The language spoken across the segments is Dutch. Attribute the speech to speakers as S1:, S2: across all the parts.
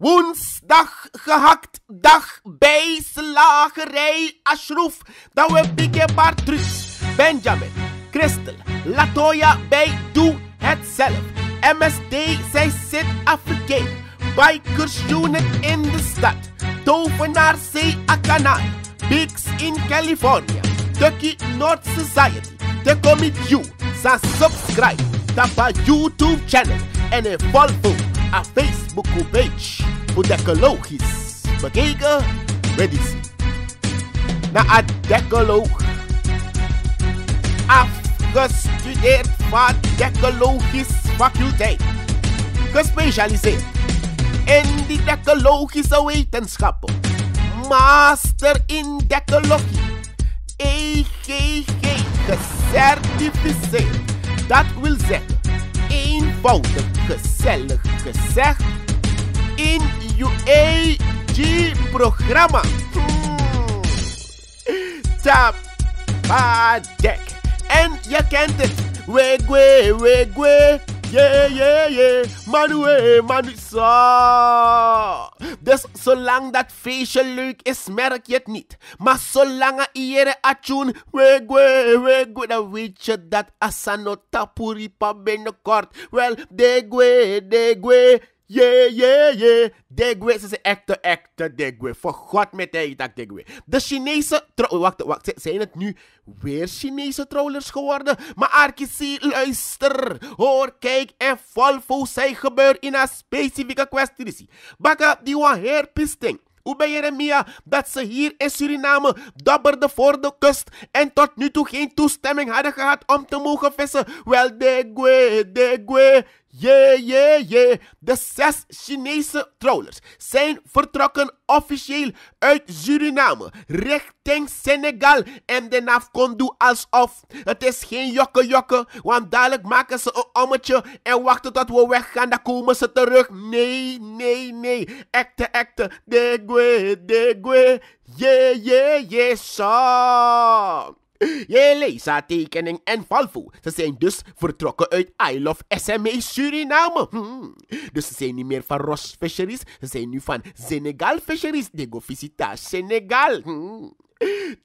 S1: Woensdag gehakt, dag bij slagerij Ashroef. Dan nou we pikken paar trucs. Benjamin, Christel, Latoya bij Doe Het Zelf. MSD, zij zit Afrikaan. Bikers unit in de stad. Tovenaar C. Akanaan. Bigs in California. Turkey North Society. De commit you. Sa subscribe. Tapa YouTube channel. En volg a Facebookpage Decologisch Bekeken Medische. Na een decoloog. Afgestudeerd van Decologische Faculteit. Gespecialiseerd in de decologische wetenschappen. Master in decologie. EGG gecertificeerd. Dat wil zeggen eenvoudig, gezellig gezegd in UAG-programma. Hmm. dek. En je kent het. Wegwe, wegwe. Yeah, yeah, yeah. Manu, eh, Manu, zo. Dus zolang dat feestje look, is, merk je het niet. Maar zolang iere atjoen, wegwe, wegwe, dan weet je dat asano Well, binnenkort. Wel, degwe, degwe, Yeah, yeah, yeah. Degwe ze zijn echte, echte Degwe. Voor God met hij dag Degwe. De Chinese oh, Wacht, wacht. Zijn het nu weer Chinese trollers geworden? Maar Arkisi, luister. Hoor, kijk en val zij zij in een specifieke kwestie. Baka, die wan herpisting. Oebe Jeremia, dat ze hier in Suriname dobberden voor de kust en tot nu toe geen toestemming hadden gehad om te mogen vissen. Wel, Degwe, Degwe. Yeah, yeah, yeah. De zes Chinese trollers zijn vertrokken officieel uit Suriname richting Senegal. En de NAF kon doen alsof het is geen jokke jokke, want dadelijk maken ze een ommetje en wachten tot we weggaan, dan komen ze terug. Nee, nee, nee. echte echte de gue, de gue. Yeah, yeah, yeah, song. Jeleza tekening en Valvo. Ze zijn dus vertrokken uit I Love SME Suriname. Hmm. Dus ze zijn niet meer van Ross Fisheries. Ze zijn nu van Senegal Fisheries. De visita Senegal. Hmm.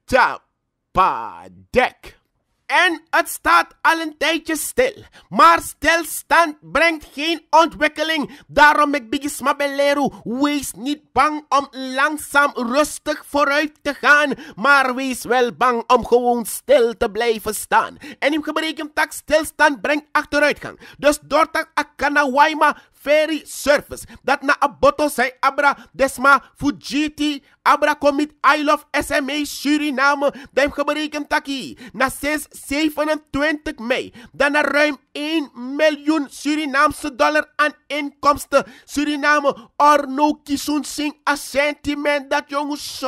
S1: Tapa dek. En het staat al een tijdje stil. Maar stilstand brengt geen ontwikkeling. Daarom ik bigisma beleru. Wees niet bang om langzaam rustig vooruit te gaan. Maar wees wel bang om gewoon stil te blijven staan. En in gebreken tak stilstand brengt achteruitgang. Dus door tak naar Ferry service. Dat na bottle say abra desma fujiti abra komit I love SMA Suriname dem geberekend taki. Na sinds 27 mei dan na ruim 1 miljoen Surinaamse dollar aan inkomsten. Suriname orno kisun sing a sentiment dat jongens zo.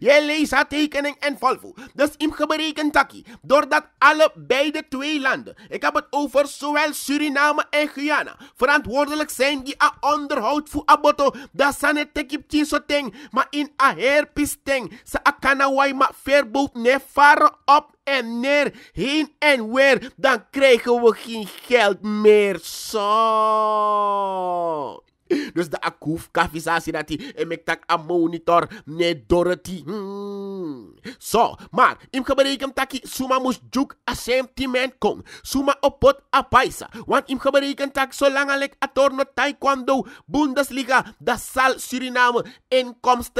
S1: Je leest tekening en volvo. Dus im geberekend taki. Doordat alle beide twee landen. Ik heb het over zowel Suriname en Guyana Verantwoordelijk zijn die a onderhoud voor aboto. Da sane tekip so teng. maar in a herpis teng. Sa a kanawai ma verboot ne varen op en neer. Heen en weer. Dan krijgen we geen geld meer. Zo. Dus de akuf, kavisasi dat hij. En ik tak a monitor. ne Dorothy. Hmm. Zo, maar. Im dat taki. Suma moest juk a sentiment kon. Suma opot a paisa. Want im gebreken tak. Zolang alek a torno taekwondo. Bundesliga. Dat zal Suriname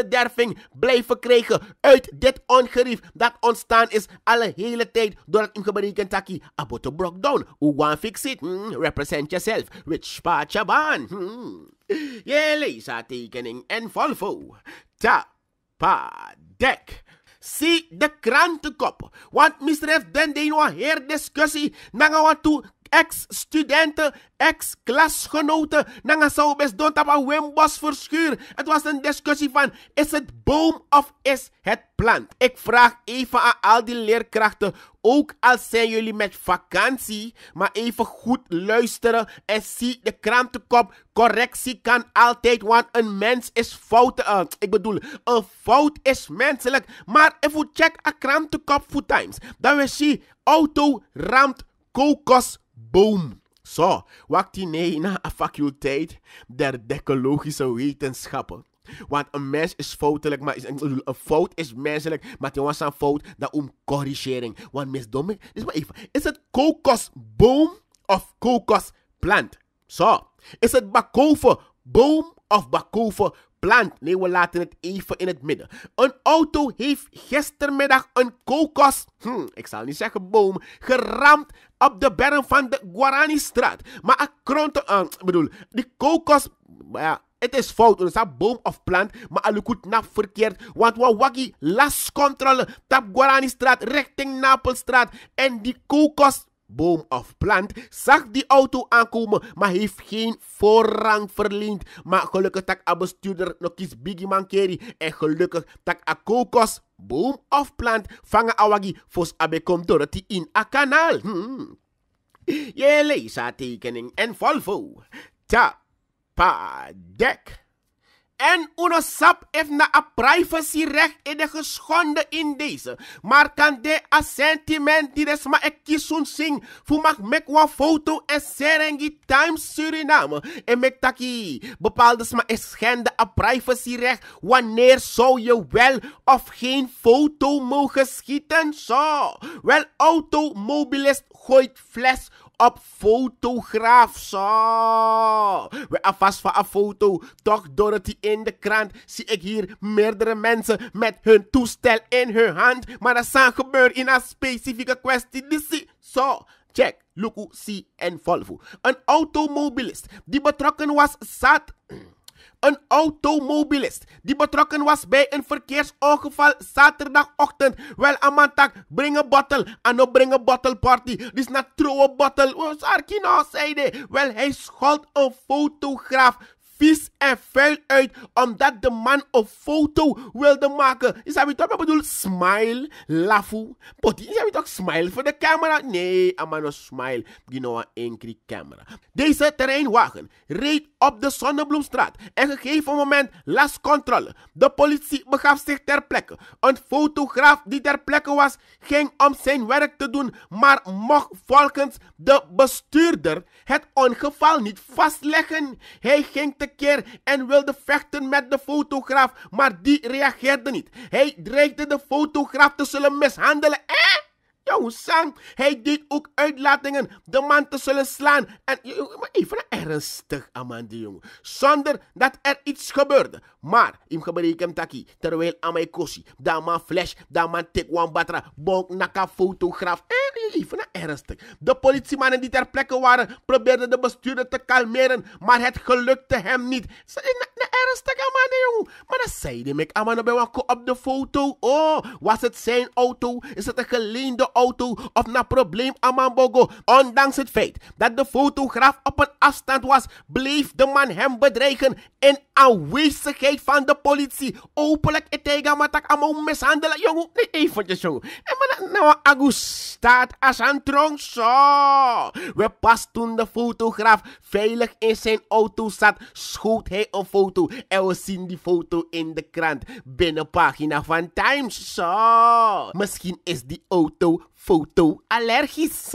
S1: derving blijven krijgen. Uit dit ongerief dat ontstaan is. Alle hele tijd. Doordat im gebreken taki. A to broke down. hoe gaan fix it? Hmm, represent yourself. With Spa Chaban. Hmm. Jelisa tekening en Volvo. Tapadek. See the krantenkop. Want misdrijf den de no heer discussie. want to. ex-studenten, ex-klasgenoten. Nanga zou best doen op Wim Bos verschuur. Het was een discussie van, is het boom of is het plant? Ik vraag even aan al die leerkrachten, ook al zijn jullie met vakantie, maar even goed luisteren en zie de krantenkop. Correctie kan altijd, want een mens is fout. Eh, ik bedoel, een fout is menselijk. Maar if we check a krantenkop for times, dan we zien auto ramt kokos boom. Zo wakt hij een faculteit der decologische wetenschappen. Want een mens is foutelijk, maar een, fout is menselijk, maar het was een fout dat om corrigering. Want misdomme, is maar even, is het kokosboom of kokosplant? Zo. Is het bakoven boom of bakoven plant. Nee, we laten het even in het midden. Een auto heeft gistermiddag een kokos, hm, ik zal niet zeggen boom, geramd op de berm van de Guarani-straat. Maar ik kronte, bedoel, die kokos, ja, het is fout, het is een boom of plant, maar al goed nou verkeerd. Want we waggy last controle, tap Guarani straat, richting Napelstraat. En die kokos boom of plant, zag die auto aankomen, maar heeft geen voorrang verleend. Maar gelukkig tak a bestuurder nog iets Biggie keri En gelukkig tak a kokos, boom of plant, vangen awagi, fos abekom komt door het in a kanaal. Hm, hm. Je leest haar tekening en Volvo. Ta, pa, dek. En unosap heeft na a privacyrecht in de geschonden in deze. Maar kan de a sentiment die des ma ek kisun sing. Fu mag mek wa foto en serengi times Suriname. En mek taki bepaalde sma is schende a recht. Wanneer zou je wel of geen foto mogen schieten? Zo. Wel automobilist gooit fles op fotograaf. Zo. We alvast van een foto, toch doordat die in de krant zie ik hier meerdere mensen met hun toestel in hun hand. Maar dat zou gebeuren in een specifieke kwestie. Dus zie, zo, check, u see en Volvo. Een automobilist die betrokken was, zat... Een automobilist die betrokken was bij een verkeersongeval zaterdagochtend. Wel aan mijn tak, breng een bottle. Anno breng een bottle party. Dus naar trouwe bottle. Sarkino zei Wel, hij schold een fotograaf vies en vuil uit omdat de man een foto wilde maken. Is dat wat ik bedoel? Smile, lafu, poti. Is dat toch smile voor de camera? Nee, een man een smile. Die nou een enkele camera. Deze terreinwagen reed op de Zonnebloemstraat en gegeven moment las controle. De politie begaf zich ter plekke. Een fotograaf die ter plekke was, ging om zijn werk te doen, maar mocht volgens de bestuurder het ongeval niet vastleggen. Hij ging te en wilde vechten met de fotograaf, maar die reageerde niet. Hij dreigde de fotograaf te zullen mishandelen. Eh? hij deed ook uitlatingen de man te zullen slaan. En even ernstig, Amanda jongen. Zonder dat er iets gebeurde. Maar, im gebreken taki, terwijl amai dan man flash, man tekwan batra, bonk naka fotograaf. Eh, even ernstig. De politiemannen die ter plekke waren, probeerden de bestuurder te kalmeren, maar het gelukte hem niet. Ernstig, Amanda Maar dat zei ik, Amanda op de foto. Oh, was het zijn auto? Is het een geleende auto? auto of naar probleem Amambogo. Ondanks het feit dat de fotograaf op een afstand was, bleef de man hem bedreigen in aanwezigheid van de politie. Openlijk etega matak amo mishandelen. Jongen, nee, eventjes zo. En maar nou, agustaat staat als een tronk zo. We pas toen de fotograaf veilig in zijn auto zat, schoot hij een foto. En we zien die foto in de krant, binnen pagina van Times zo. Misschien is die auto Foto allergisch.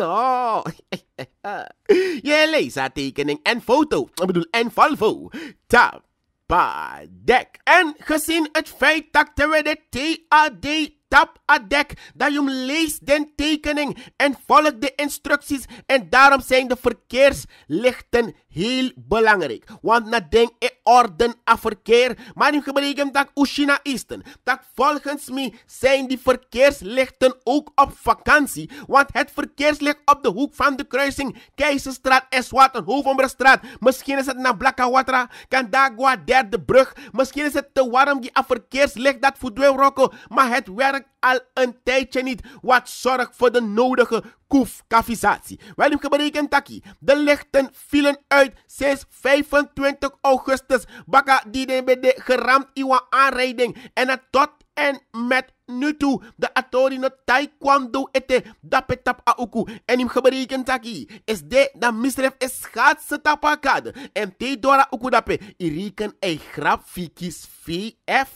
S1: Je tekening en foto, ik bedoel en valvo. Tapadek. En gezien het feit dat we de TAD tap adek, daarom lees de tekening en volg de instructies. En daarom zijn de verkeerslichten heel belangrijk. Want na denk ik e orden aan verkeer, maar nu betekent dat Oeshina isten. Dat volgens mij zijn die verkeerslichten ook op vakantie. Want het verkeerslicht op de hoek van de kruising Keizerstraat en Zwartenhovenstraat. Misschien is het naar Blakawatra, Kandagwa, derde brug. Misschien is het te warm die verkeerslicht dat voor rokken. Maar het werkt al een tijdje niet, wat zorgt voor de nodige koefkavisatie. Welke berekent taki? De lichten vielen uit sinds 25 augustus. Baka die de geramd in aanrijding en het tot en met nu toe, de atori no taekwondo ete dape tap auku en im gebreken taki is de da misref is schaatsen tapakad en te dora uku dape iriken ei grap fikis vf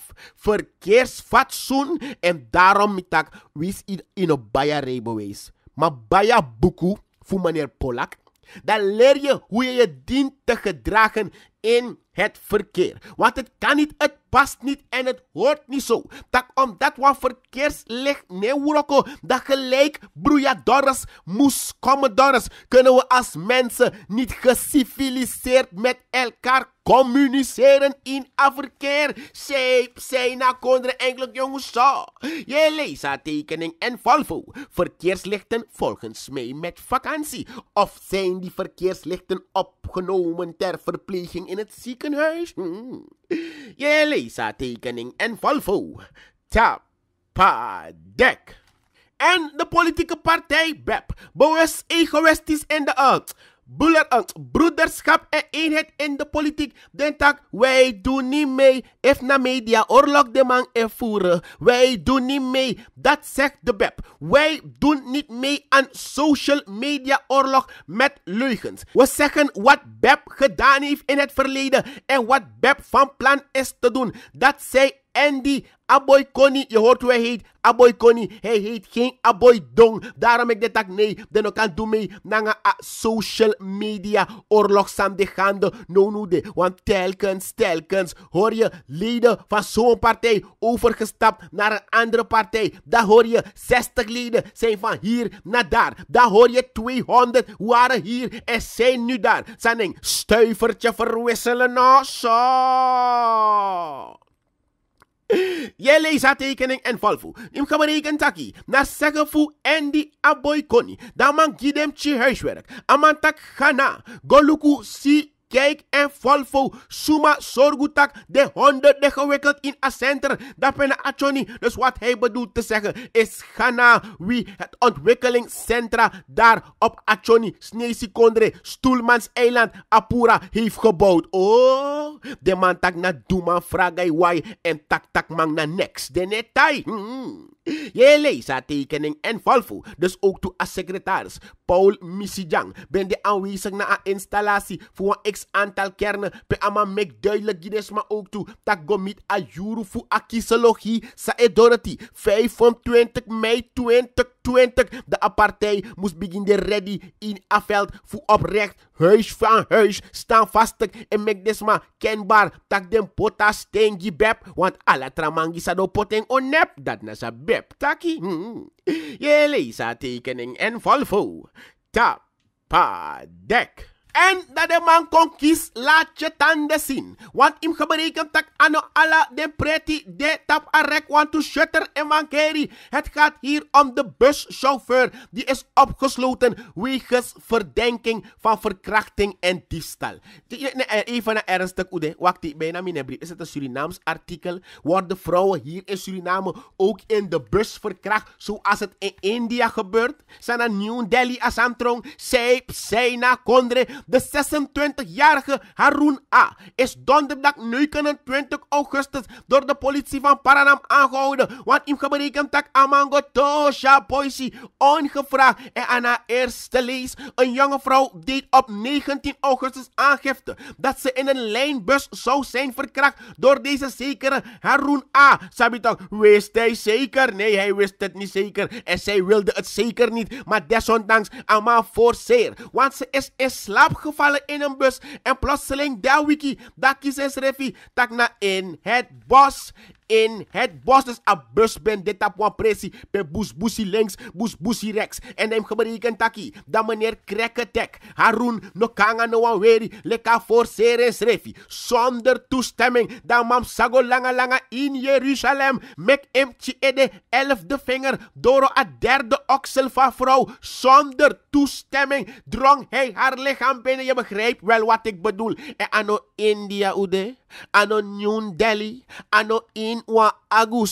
S1: verkeersfatsoen en daarom mitak wis in, in op baya rijbewijs maar baya buku voor meneer Polak dan leer je hoe je je dient te gedragen in het verkeer. Want het kan niet het past niet en het hoort niet zo. Dat omdat wat verkeerslicht neuroko, dat gelijk broeia dorres, moes komen kunnen we als mensen niet geciviliseerd met elkaar communiceren in afverkeer. Zeep, na kondre enkele jongens zo. Je leest tekening en Volvo. Verkeerslichten volgens mij met vakantie. Of zijn die verkeerslichten opgenomen ter verpleging in het ziekenhuis? Hmm. Yearly sa Takening and Falfo, deck, and the political party BEP, Boris Ahorestis and the Earth. Uh, broederschap en eenheid in de politiek. Den tak, wij doen niet mee. If na media oorlog de man ervoeren. Wij doen niet mee. Dat zegt de BEP. Wij doen niet mee aan social media oorlog met leugens. We zeggen wat BEP gedaan heeft in het verleden. En wat BEP van plan is te doen. Dat zij Andy Aboy koni Je hoort hoe hij heet. Aboy Connie. Hij heet geen Aboy Dong. Daarom ik dit tak nee. Dan kan doen mee. Nanga a social media oorlog de gaande. No no de. Want telkens, telkens hoor je leden van zo'n partij overgestapt naar een andere partij. Daar hoor je 60 leden zijn van hier naar daar. Daar hoor je 200 waren hier en zijn nu daar. Zijn een stuivertje verwisselen. Nou, zo. Jelle is aan tekening en heb Im eigen taki. Na segafu en die aboy koni. mag man gidem chi huiswerk. Amantak gana. Goluku si Kijk en Volvo, Suma Sorgutak, de de gewikkeld in Dat ben Achoni. Dus wat hij bedoelt te zeggen is Ghana, wie het ontwikkelingscentra daar op Achoni, Sneesi Kondre, Stoelmans Eiland, Apura heeft gebouwd. Oh, de man tak na Duma, Fragai Wai en tak tak mang na next. De netai. Hmm. Jij leest haar tekening en valfu dus ook toe als secretaris. Paul Misijang ben de aanwezig na een installatie voor een x aantal kernen. Pe ama mek duidelijk gides maar ook toe. Tak gomit a juru fu a sa Sa e Dorothy, 25 mei 2020. 2020. De apartheid moest beginnen ready in afveld voor oprecht. Huis van huis staan vastig en mek desma kenbaar. Tak den pota stengi bep, want alle tramangi sado onep. Dat na sa bep taki. Hmm. Je leest tekening en volvo. Tap, pa, dek. En dat de man kon kies, laat je tanden zien. Want im geberekend tak ano alle de preti de tap arek want to shutter en mankeri. Het gaat hier om de buschauffeur die is opgesloten wegens verdenking van verkrachting en diefstal. Eh, even een ernstig oede, wacht bijna mijn brief. Is het een Surinaams artikel? Worden vrouwen hier in Suriname ook in de bus verkracht zoals het in India gebeurt? er New Delhi asantrong, seip, seina, kondre de 26-jarige Haroun A, is donderdag 29 augustus door de politie van Paranam aangehouden. Want hem gebreken dat Amango Tosha Boise ongevraagd. En aan haar eerste lees, een jonge vrouw deed op 19 augustus aangifte dat ze in een lijnbus zou zijn verkracht door deze zekere Haroun A. Sabita wist hij zeker? Nee, hij wist het niet zeker. En zij wilde het zeker niet. Maar desondanks, Ama forceer. Want ze is in slaap opgevallen in een bus en plotseling daar wiki, daar kies refi, tak na in het bos, in het bos. Dus bus ben dit op pressie. Ben boes boesie links, boes boesie rechts. En hem gebruiken takkie. Dat meneer krekketek. Harun no kanga no weri. Leka forceren refi Zonder toestemming. Dan mam sago langa langa in Jeruzalem. Met hem ede elfde vinger. door a derde oksel van vrouw. Zonder toestemming drong hij haar lichaam binnen. Je begrijpt wel wat ik bedoel. En anno India ude. Ano een Delhi, ano aan een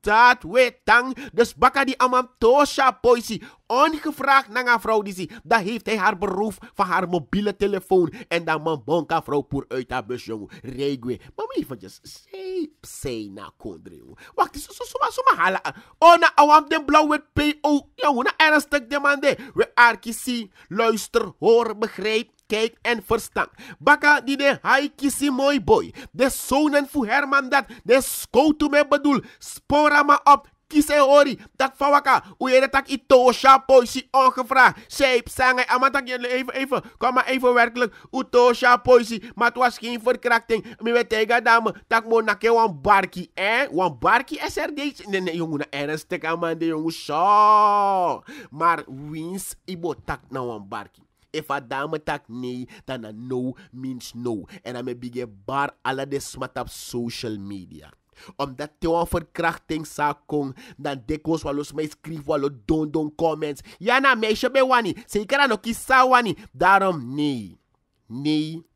S1: Dat we tang. Dus baka die amam tosha poisi. Ongevraagd naar een vrouw die zie. Dan heeft hij haar beroof van haar mobiele telefoon. En dan man bonka vrouw poer uit haar bus jongen. Regwe. Maar lievertjes. Zeep zei na kondre Wacht eens. Zo zo zomaar hala. Oh na awam den blauw met PO. Jongen na ernstig demande. We arkisi. Luister, hoor, begrijp kijk en verstand. Baka die de haikisi mooi boy. De zonen voor Herman dat. De skoutu me bedoel. Spora ma op kise hori dat fawaka uyere tak itosha poesie ongevraagd shape sange ama tak even even kom maar even werkelijk utosha poesie, maar het was geen verkrachting mi we tega dame tak mo nake wan barki eh wan barki SRD nee nee jongen nou, ernstig De jongen maar wins ibo tak na nou wan barki If a dame tak nee, dan a no means no. En dan heb je bar alle de smat op social media omdat Theo verkrachting sa kon, dan deko's wel eens mij schrijven, wel don don comments. Ja, na meisje ben wani, zeker aan ook iets wani. Daarom nee, nee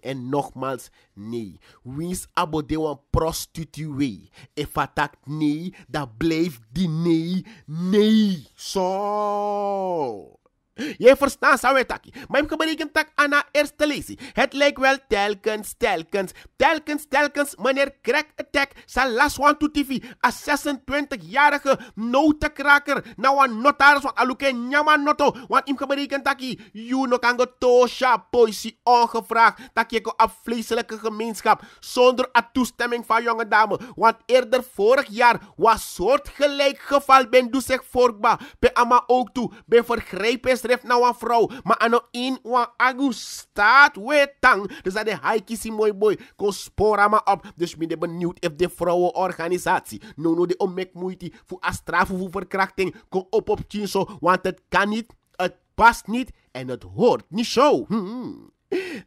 S1: en nogmaals nee. Wins abode wan prostituee. If attack nee, dan blijf die nee, nee. Zo. So. Jij verstaan Sawetaki, maar ik berekent tak aan haar eerste lezing. Het lijkt wel telkens, telkens, telkens, telkens, meneer Crack Attack zal last one to TV, a 26-jarige notenkraker, nou een notaris, van aluke nyama noto, want ik you no kan de poesie poesie ongevraagd, dat je een vleeselijke gemeenschap, zonder a toestemming van jonge dame, want eerder vorig jaar was soortgelijk geval, ben doe zich voorkba, ben ama ook toe, ben vergrijpen schrift na een vrouw. Maar ano in wan agu staat we tang. Dus dat de mooi boy. Ko spora maar op. Dus mi ben benieuwd of de vrouwenorganisatie. No no de omek moeite. Voor straf voor verkrachting. Ko op op zo Want het kan niet. Het past niet. En het hoort niet zo. Hmm. hmm.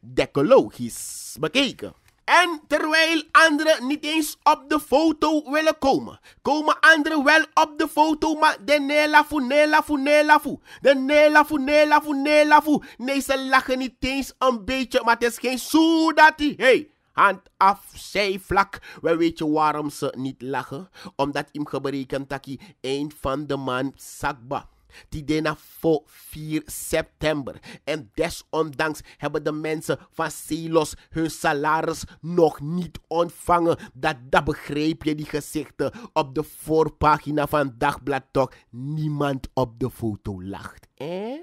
S1: Decologisch bekeken. En terwijl anderen niet eens op de foto willen komen, komen anderen wel op de foto, maar de nelafu, nelafu, nelafu. De nelafu, nelafu, nelafu. Nee, ze lachen niet eens een beetje, maar het is geen hij. Hey, hand af, zij vlak. We weten waarom ze niet lachen. Omdat hem geberekend dat hij een van de man zakba. Die dena voor 4 september. En desondanks hebben de mensen van Celos hun salaris nog niet ontvangen. Dat, dat begreep je, die gezichten op de voorpagina van Dagblad Talk. Niemand op de foto lacht. Eh?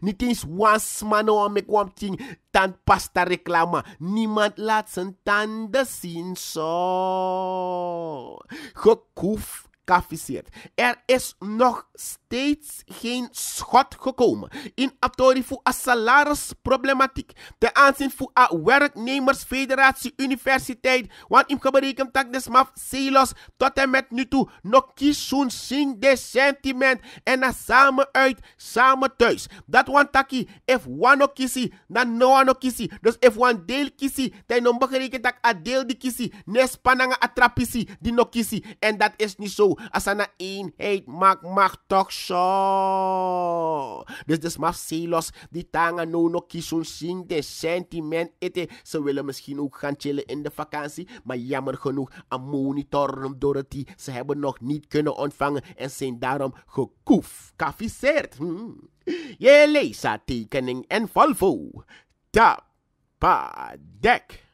S1: Niet eens was man om oh, ik kwam tandpasta reclame. Niemand laat zijn tanden zien zo. Gekoef er is nog steeds geen schot gekomen in Atori voor a salarisproblematiek ten aanzien van a werknemersfederatie universiteit, want in gebrekend tak des maf selos tot en met nu toe nog kisun sing de sentiment en na samen uit, samen thuis. Dat want taki, if one kisi, dan no one kisi. Dus if one deel kisi, dan no berekend tak a deel die kisi, Nespananga atrapisi, die no kisi. En dat is niet zo. Asana eenheid maakt mag toch zo. Dus dus Marcelos, die tanga nu nog kiezen zien de sentiment Ze willen misschien ook gaan chillen in de vakantie. Maar jammer genoeg, een monitor het die Ze hebben nog niet kunnen ontvangen en zijn daarom gekoef, kafiseerd. Hm. Je leest tekening en Volvo. dek.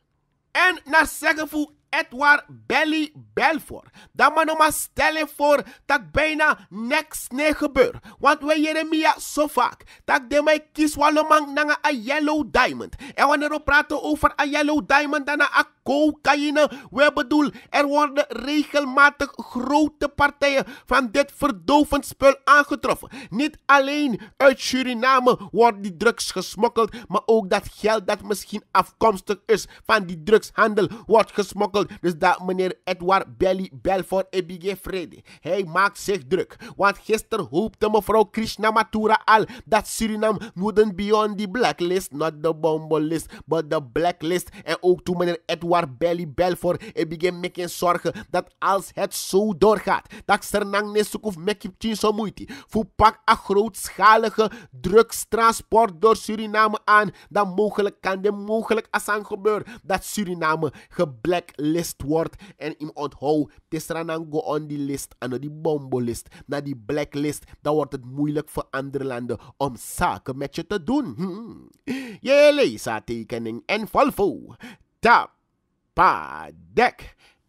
S1: En na zeggen voor Edward Belly Belfort. Dat man nou stellen voor dat bijna niks nee gebeurt. Want we Jeremia zo vaak. Dat de mij kies naar een yellow diamond. En wanneer we praten over een yellow diamond, dan een cocaïne. We bedoel, er worden regelmatig grote partijen van dit verdovend spul aangetroffen. Niet alleen uit Suriname wordt die drugs gesmokkeld, maar ook dat geld dat misschien afkomstig is van die drugshandel wordt gesmokkeld. Dus dat meneer Edward Belly voor Ebige Vrede, hij maakt zich druk. Want gisteren hoopte mevrouw Krishna Matura al dat Suriname wouldn't be on the blacklist, not the list, but the blacklist. En ook toen meneer Edward waar Belly bel voor. Ik begin me zorgen dat als het zo doorgaat, dat Sernang Nesukuf tien zo moeite. Voor pak een grootschalige drugstransport door Suriname aan. Dan mogelijk kan de mogelijk aan gebeuren dat Suriname geblacklist wordt. En in onthoud, het is go on die list, aan die bombolist, naar die blacklist. Dan wordt het moeilijk voor andere landen om zaken met je te doen. Hm. Je leest tekening en Volvo. Tap.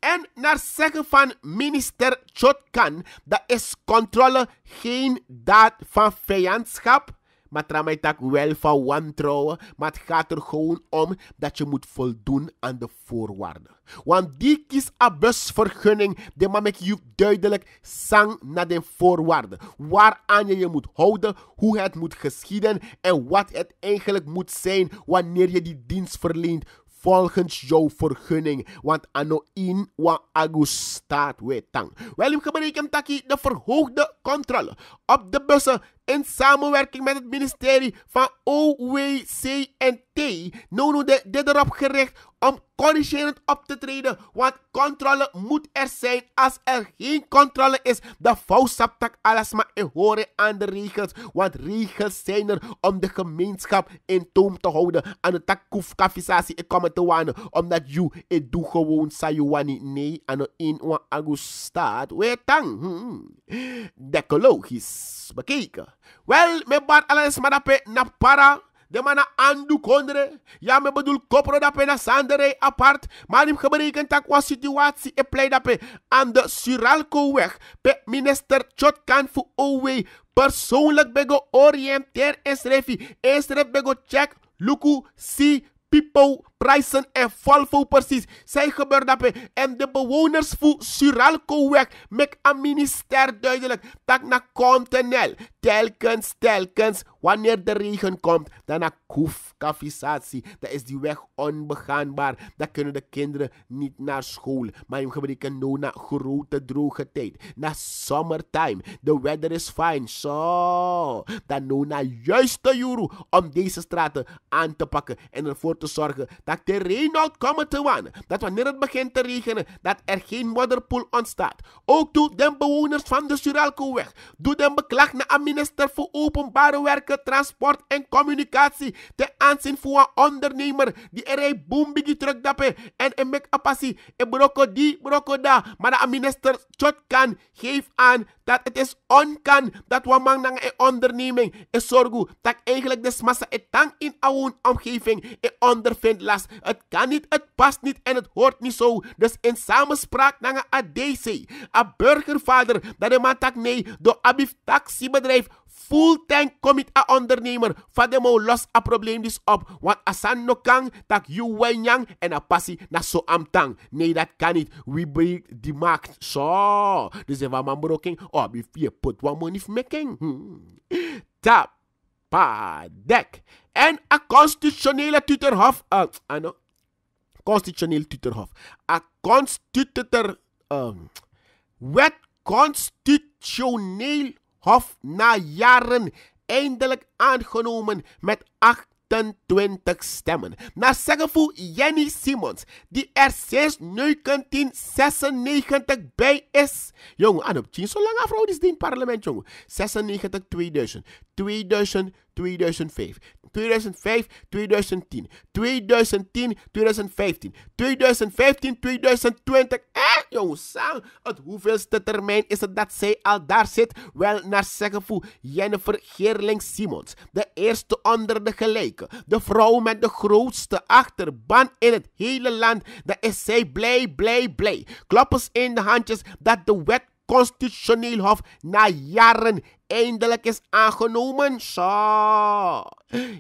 S1: En naar zeggen van minister Chotkan, dat is controle geen daad van vijandschap. Maar tramaitak wel van wantrouwen. Maar het gaat er gewoon om dat je moet voldoen aan de voorwaarden. Want die kiesabusvergunning, busvergunning, die maak je duidelijk zang naar de voorwaarden. Waaraan je je moet houden, hoe het moet geschieden en wat het eigenlijk moet zijn wanneer je die dienst verleent volgens jouw vergunning. Want anno in wa agus staat we tang. Wel, ik hem taki de verhoogde controle op de bussen in samenwerking met het ministerie van OWCNT. Nono dit erop gericht om corrigerend op te treden, want controle moet er zijn. Als er geen controle is, dan vouwsaptak alles maar in horen aan de regels, want regels zijn er om de gemeenschap in toom te houden. Aan de takkoef kafisatie, ik kom te wanen, omdat you, ik doe gewoon sayuwani. Nee, aan de 1 augustus staat, tang. Hmm, hmm ecologisch bekeken. Wel, me bad alles madape na para, de mana andu kondre. Ja, me bedoel kopro dape na sanderij apart. Maar heb berekend dat qua situatie e play dape aan de suralko weg. Pe minister Chotkan fu owe persoonlijk bego oriënteer en schreef. En schreef bego check, luku, si, Pipo, Prijzen en volvo precies. Zij gebeuren daarbij En de bewoners van Suralco weg. met een minister duidelijk. dat na enel telkens, telkens, wanneer de regen komt, dan akuf kafisatie. Dan is die weg onbegaanbaar. Dan kunnen de kinderen niet naar school. Maar je gebreken nu naar grote droge tijd. Naar summertime. De weather is fine. Zo. So, dan nu naar juiste juru om deze straten aan te pakken. En ervoor te zorgen dat de reenout komen te wanen. Dat wanneer het begint te regenen, dat er geen modderpoel ontstaat. Ook doe de bewoners van de Suralco weg. Doe de beklag naar Amin minister voor Openbare Werken, Transport en Communicatie ten aanzien voor een ondernemer die er een boombigi truck dappen en een make-upassie, een brokodie, die, Maar de minister kan, geeft aan dat het is onkan dat we man naar een onderneming is zorgen dat eigenlijk de massa het tang in oude omgeving en ondervindt last. Het kan niet, het past niet en het hoort niet zo. Dus in samenspraak naar een ADC, een burgervader, dat de man tak nee, door abif taxibedrijf full fulltime commit a ondernemer. Vader mo los a problem dus op. Want asan no kang, tak you wenyang en a passie na so tang. Nee, dat kan it We break die So Zo. is even man broking. Oh, we vier put one money making. Hmm. Tap. Padek. En a constitutionele tutorhof. Uh, ano? Constitutioneel tutorhof. A constitutor. Um, wet constitutioneel Hof na jaren eindelijk aangenomen met 28 stemmen. Na voor Jenny Simons, die er sinds 1996 bij is. Jongen, aan op 10 zo lang afrouw is die in parlement, jongen. 96, 2000, 2000, 2005. 2005, 2010. 2010, 2015. 2015, 2020. Eh, jongens, het hoeveelste termijn is het dat zij al daar zit? Wel naar zeggen voor Jennifer Geerling Simons. De eerste onder de gelijke. De vrouw met de grootste achterban in het hele land. Daar is zij blij, blij, blij. Klappers in de handjes dat de wet constitutioneel hof na jaren eindelijk is aangenomen. Zo.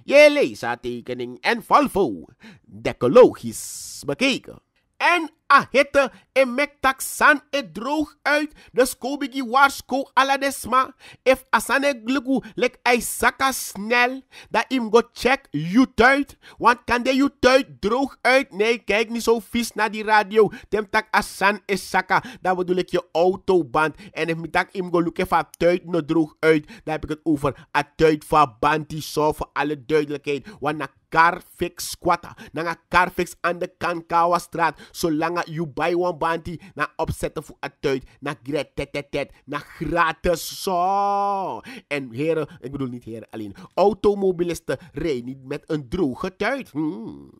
S1: Je leest haar tekening en Valvo decologisch bekeken. En Ah, hette en mek san e droog uit. Dus kobigi warsko aladesma. If asane glugu lek ei saka snel. Da im go check tuit. Want kan de jutuit droog uit? Nee, kijk niet zo vies naar die radio. Tem tak asan e saka. dat bedoel ik je autoband. En if tak im go luke a tuit no droog uit. Da heb ik het over a tuit van band die zo voor alle duidelijkheid. Want na carfix fix squatta. Na carfix aan de Kankawa straat. Zolang na you buy one banti na opzetten voor het tuit na gretetetet na gratis zo. En heren, ik bedoel niet heren alleen, automobilisten rijden niet met een droge tuit. Hmm.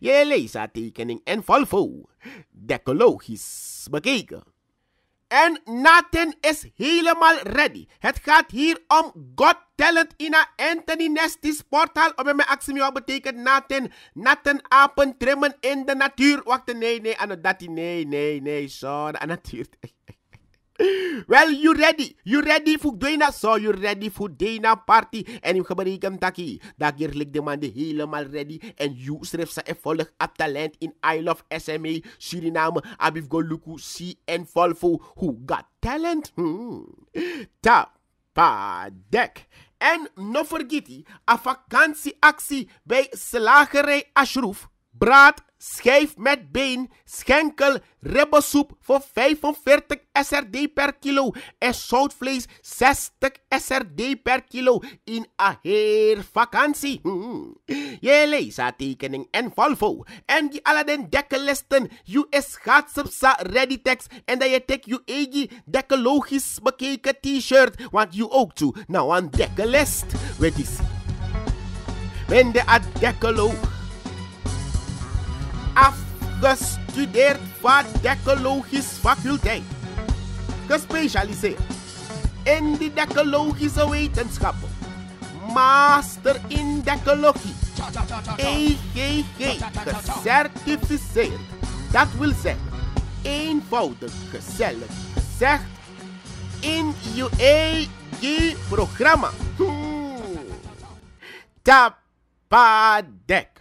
S1: Je leest aantekening tekening en Volvo, decologisch bekeken. En Nathan is helemaal ready. Het gaat hier om God Talent Ina Anthony Nestis Portal. Op mijn actie betekent Nathan. Nathan apen trimmen in de natuur. Wacht, nee, nee, aan het dat nee, nee, nee, zo, aan de natuur. Well, you ready? You ready for Dana? So you ready for Dana party? En u gebruik hem taki. Dat hier de man helemaal ready. En you schrijft ze volg op talent in I Love SMA Suriname. Abif Goluku, C en Volvo. Who got talent? Hmm. Tapadek. En no vergeten een vakantieactie bij Slagerij Ashroof braad, schijf met been, schenkel, ribbensoep voor 45 SRD per kilo en zoutvlees 60 SRD per kilo in a heer vakantie. Je leest haar tekening en Volvo en die Aladdin den dekkenlisten, je is sa ready text en dat je tek je eigen dekkelogisch bekeken t-shirt, want je ook toe nou aan dekkenlist. Weet je, ben de dekkenloog afgestudeerd de vaardekkologische faculteit. Gespecialiseerd in de ecologische wetenschappen. Master in dekkologie. EGG gecertificeerd. Dat wil zeggen, eenvoudig gezellig gezegd, in je eigen programma hm. Tapadek.